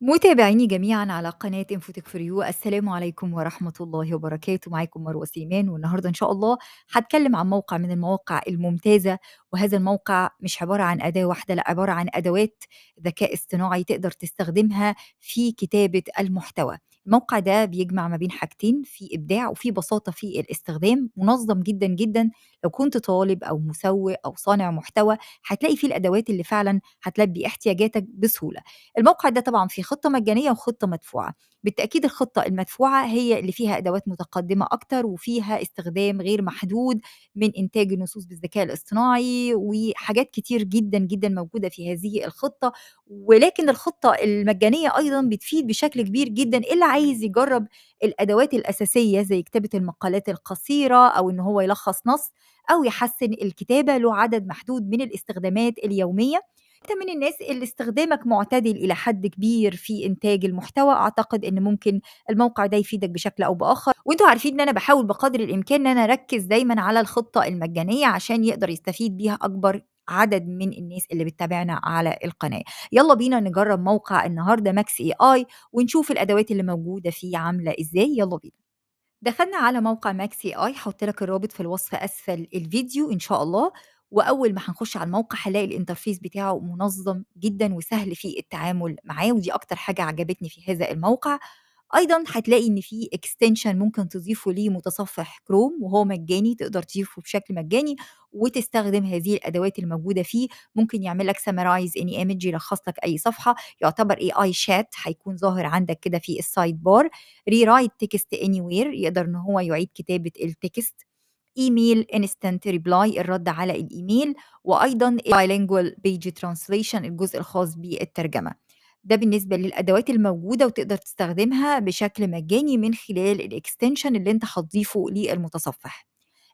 متابعيني جميعا على قناة انفوتك فور يو السلام عليكم ورحمة الله وبركاته معاكم مروة سليمان والنهاردة إن شاء الله هتكلم عن موقع من المواقع الممتازة وهذا الموقع مش عبارة عن أداة واحدة لا عبارة عن أدوات ذكاء اصطناعي تقدر تستخدمها في كتابة المحتوى الموقع ده بيجمع ما بين حاجتين في ابداع وفي بساطه في الاستخدام منظم جدا جدا لو كنت طالب او مسوق او صانع محتوى هتلاقي فيه الادوات اللي فعلا هتلبي احتياجاتك بسهوله الموقع ده طبعا فيه خطه مجانيه وخطه مدفوعه بالتاكيد الخطه المدفوعه هي اللي فيها ادوات متقدمه اكتر وفيها استخدام غير محدود من انتاج النصوص بالذكاء الاصطناعي وحاجات كتير جدا جدا موجوده في هذه الخطه ولكن الخطة المجانية أيضا بتفيد بشكل كبير جدا اللي عايز يجرب الأدوات الأساسية زي كتابة المقالات القصيرة أو إن هو يلخص نص أو يحسن الكتابة له عدد محدود من الاستخدامات اليومية انت من الناس اللي استخدامك معتدل الى حد كبير في انتاج المحتوى اعتقد ان ممكن الموقع ده يفيدك بشكل او باخر وانتوا عارفين ان انا بحاول بقدر الامكان ان انا اركز دايما على الخطه المجانيه عشان يقدر يستفيد بيها اكبر عدد من الناس اللي بتتابعنا على القناه يلا بينا نجرب موقع النهارده ماكس اي اي ونشوف الادوات اللي موجوده فيه عامله ازاي يلا بينا دخلنا على موقع ماكس اي اي حط لك الرابط في الوصف اسفل الفيديو ان شاء الله واول ما هنخش على الموقع هلاقي الانترفيس بتاعه منظم جدا وسهل في التعامل معاه ودي اكتر حاجه عجبتني في هذا الموقع ايضا هتلاقي ان في اكستنشن ممكن تضيفه لمتصفح كروم وهو مجاني تقدر تضيفه بشكل مجاني وتستخدم هذه الادوات الموجوده فيه ممكن يعمل لك سمرايز اني ايمج يلخص لك اي صفحه يعتبر اي اي شات هيكون ظاهر عندك كده في السايد بار ري رايت تكست اني وير يقدر ان هو يعيد كتابه التكست ايميل انستنت ريبلاي الرد على الايميل وايضا بايلينجوال بيج ترانسليشن الجزء الخاص بالترجمه ده بالنسبة للأدوات الموجودة وتقدر تستخدمها بشكل مجاني من خلال الإكستنشن اللي أنت هتضيفه للمتصفح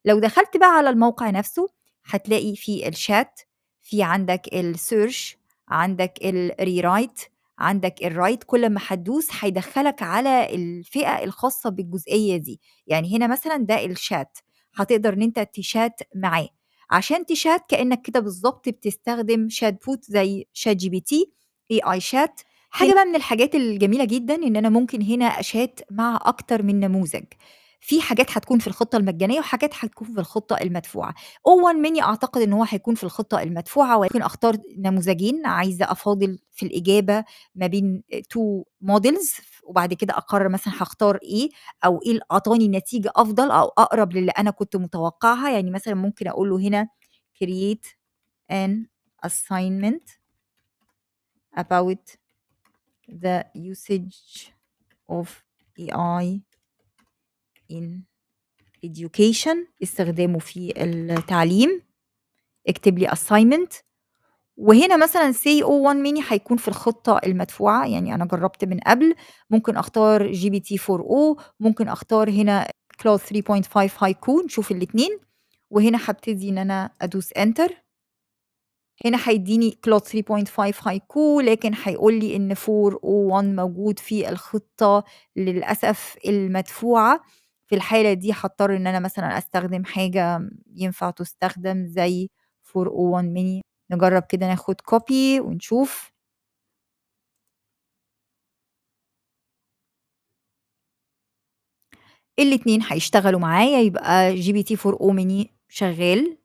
لو دخلت بقى على الموقع نفسه هتلاقي في الشات في عندك السيرش عندك الريرايت عندك الرايت كل ما هتدوس هيدخلك على الفئة الخاصة بالجزئية دي يعني هنا مثلا ده الشات هتقدر ان انت تشات معاه عشان تشات كانك كده بالظبط بتستخدم شات بوت زي شات جي بي تي اي شات حاجة بقى من الحاجات الجميلة جدًا إن أنا ممكن هنا أشات مع أكتر من نموذج، في حاجات هتكون في الخطة المجانية وحاجات هتكون في الخطة المدفوعة، اول مني أعتقد إن هو هيكون في الخطة المدفوعة ولكن أختار نموذجين عايزة أفاضل في الإجابة ما بين تو مودلز وبعد كده أقرر مثلًا هختار إيه أو إيه اللي أعطاني نتيجة أفضل أو أقرب للي أنا كنت متوقعها، يعني مثلًا ممكن أقول له هنا create an assignment about the usage of AI in education استخدامه في التعليم اكتب لي assignment وهنا مثلا سي او e 1 ميني هيكون في الخطه المدفوعه يعني انا جربت من قبل ممكن اختار جي بي تي 4 او ممكن اختار هنا كلاود 3.5 هايكو نشوف الاثنين وهنا هبتدي ان انا ادوس انتر هنا هيديني كلوت 3.5 هيكو لكن هيقول لي ان 401 موجود في الخطه للاسف المدفوعه في الحاله دي هضطر ان انا مثلا استخدم حاجه ينفع تستخدم زي 401 ميني نجرب كده ناخد كوبي ونشوف الاتنين هيشتغلوا معايا يبقى جي بي تي 4 او ميني شغال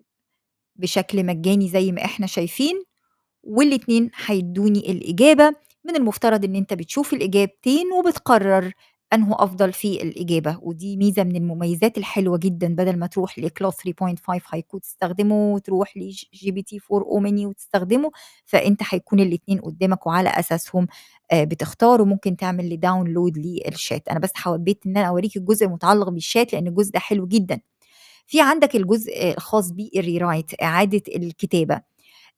بشكل مجاني زي ما احنا شايفين والاتنين هيدوني الإجابة من المفترض إن أنت بتشوف الإجابتين وبتقرر أنه أفضل في الإجابة ودي ميزة من المميزات الحلوة جدا بدل ما تروح لكلاس 3.5 هيكون تستخدمه وتروح لجي بي تي 4 أومني وتستخدمه فأنت هيكون الاتنين قدامك وعلى أساسهم آه، بتختار وممكن تعمل داونلود للشات أنا بس حبيت إن أنا أوريك الجزء المتعلق بالشات لأن الجزء ده حلو جدا في عندك الجزء الخاص بالري رايت اعاده الكتابه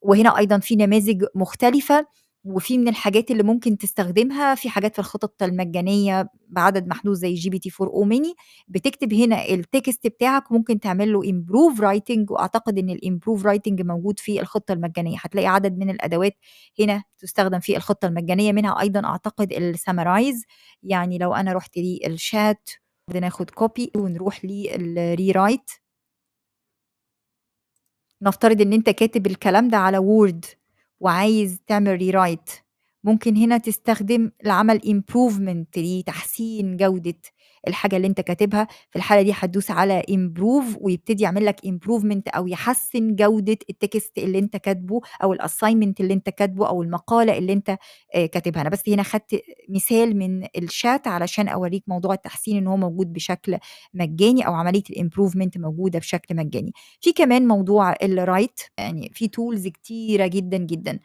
وهنا ايضا في نماذج مختلفه وفي من الحاجات اللي ممكن تستخدمها في حاجات في الخطط المجانيه بعدد محدود زي جي بي تي 4 او ميني بتكتب هنا التكست بتاعك ممكن تعمل له امبروف رايتنج واعتقد ان الامبروف رايتنج موجود في الخطه المجانيه هتلاقي عدد من الادوات هنا تستخدم في الخطه المجانيه منها ايضا اعتقد السمرايز يعني لو انا رحت للشات ناخد كوبي ونروح رايت نفترض ان انت كاتب الكلام ده على وورد وعايز تعمل رايت ممكن هنا تستخدم العمل improvement لتحسين جودة الحاجة اللي انت كاتبها في الحالة دي هتدوس على improve ويبتدي يعمل لك improvement أو يحسن جودة التكست اللي انت كاتبه أو الاساينمنت اللي انت كاتبه أو المقالة اللي انت آه، كاتبها أنا بس هنا خدت مثال من الشات علشان أوريك موضوع التحسين إن هو موجود بشكل مجاني أو عملية الامبروفمنت موجودة بشكل مجاني في كمان موضوع الرايت يعني في تولز كتيرة جدا جدا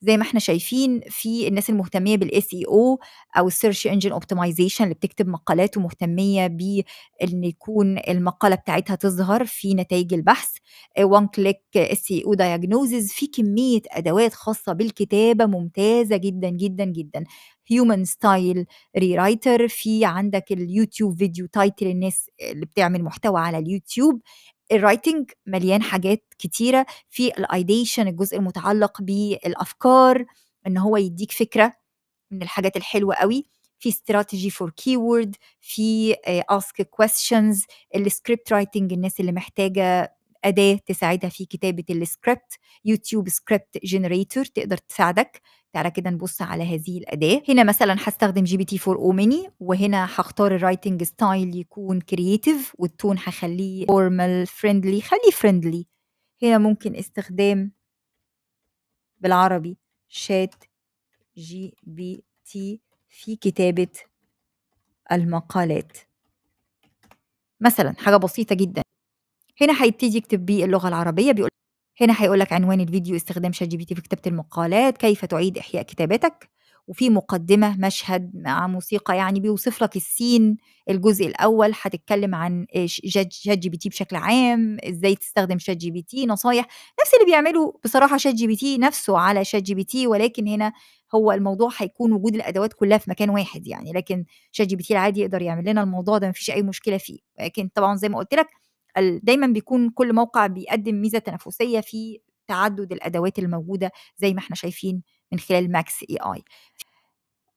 زي ما احنا شايفين في الناس المهتميه بالاس اي او او السيرش انجن اوبتمايزيشن اللي بتكتب مقالات ومهتميه بان يكون المقاله بتاعتها تظهر في نتائج البحث وان كليك اس اي او دايجنوزز في كميه ادوات خاصه بالكتابه ممتازه جدا جدا جدا هيومن ستايل رايتر في عندك اليوتيوب فيديو تايتل الناس اللي بتعمل محتوى على اليوتيوب الرايتنج مليان حاجات كتيره في الايديشن الجزء المتعلق بالافكار ان هو يديك فكره من الحاجات الحلوه قوي في استراتيجي فور كيورد في اسك كويستشنز السكريبت رايتنج الناس اللي محتاجه أداة تساعدها في كتابة السكريبت يوتيوب سكريبت جنريتور تقدر تساعدك تعالى كده نبص على هذه الأداة هنا مثلا هستخدم جي بي تي 4 او ميني وهنا هختار الرايتنج ستايل يكون كرييتيف والتون هخليه فورمال فريندلي خليه فريندلي هنا ممكن استخدام بالعربي شات جي بي تي في كتابة المقالات مثلا حاجة بسيطة جدا هنا هيبتدي يكتب بيه اللغة العربية بيقول هنا هيقول لك عنوان الفيديو استخدام شات جي بي تي في كتابة المقالات كيف تعيد إحياء كتابتك وفي مقدمة مشهد مع موسيقى يعني بيوصف لك السين الجزء الأول هتتكلم عن شات جي بي تي بشكل عام إزاي تستخدم شات جي بي تي نصايح نفس اللي بيعمله بصراحة شات جي بي تي نفسه على شات جي بي تي ولكن هنا هو الموضوع هيكون وجود الأدوات كلها في مكان واحد يعني لكن شات جي بي تي العادي يقدر يعمل لنا الموضوع ده مفيش أي مشكلة فيه لكن طبعا زي ما قلت لك دايما بيكون كل موقع بيقدم ميزه تنافسيه في تعدد الادوات الموجوده زي ما احنا شايفين من خلال ماكس اي اي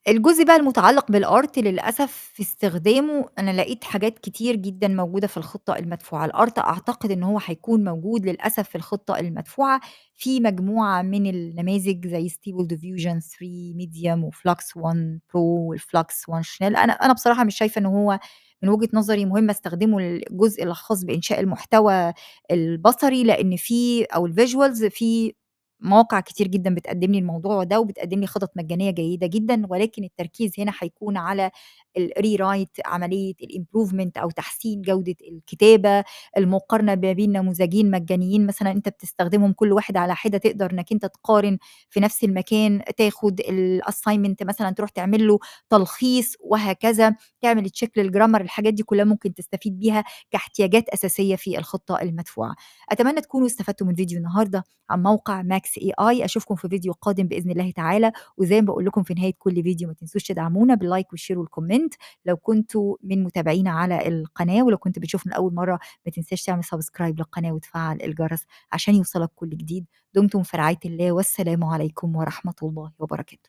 الجزء بقى المتعلق بالارت للاسف في استخدامه انا لقيت حاجات كتير جدا موجوده في الخطه المدفوعه الارت اعتقد ان هو هيكون موجود للاسف في الخطه المدفوعه في مجموعه من النماذج زي ستيبل ديفيوجن 3 ميديوم وفلكس 1 برو والفلكس 1 شنال انا انا بصراحه مش شايفه ان هو من وجهه نظري مهم استخدمه الجزء الخاص بانشاء المحتوى البصري لان في او الفيجوالز في مواقع كتير جدا بتقدم لي الموضوع ده وبتقدم لي خطط مجانيه جيده جدا ولكن التركيز هنا هيكون على الري رايت عمليه الامبروفمنت او تحسين جوده الكتابه المقارنه ما بين نموذجين مجانيين مثلا انت بتستخدمهم كل واحد على حده تقدر انك انت تقارن في نفس المكان تاخد الاساينمنت مثلا تروح تعمل له تلخيص وهكذا تعمل تشيك للجرامر الحاجات دي كلها ممكن تستفيد بيها كاحتياجات اساسيه في الخطه المدفوعه اتمنى تكونوا استفدتوا من فيديو النهارده عن موقع ماكس اكس اي اي اشوفكم في فيديو قادم باذن الله تعالى وزي ما بقول لكم في نهايه كل فيديو ما تنسوش تدعمونا باللايك والشير والكومنت لو كنتوا من متابعينا على القناه ولو كنت بتشوفنا لاول مره ما تنساش تعمل سبسكرايب للقناه وتفعل الجرس عشان يوصلك كل جديد دمتم في رعايه الله والسلام عليكم ورحمه الله وبركاته